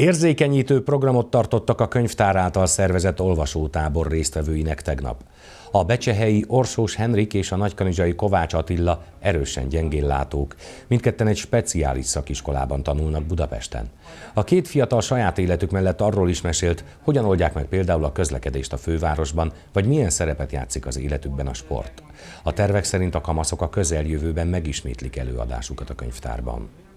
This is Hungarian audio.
Érzékenyítő programot tartottak a könyvtár által szervezett olvasótábor résztvevőinek tegnap. A becsehelyi Orsós Henrik és a nagykanizsai Kovács Attila erősen gyengéllátók. Mindketten egy speciális szakiskolában tanulnak Budapesten. A két fiatal saját életük mellett arról is mesélt, hogyan oldják meg például a közlekedést a fővárosban, vagy milyen szerepet játszik az életükben a sport. A tervek szerint a kamaszok a közeljövőben megismétlik előadásukat a könyvtárban.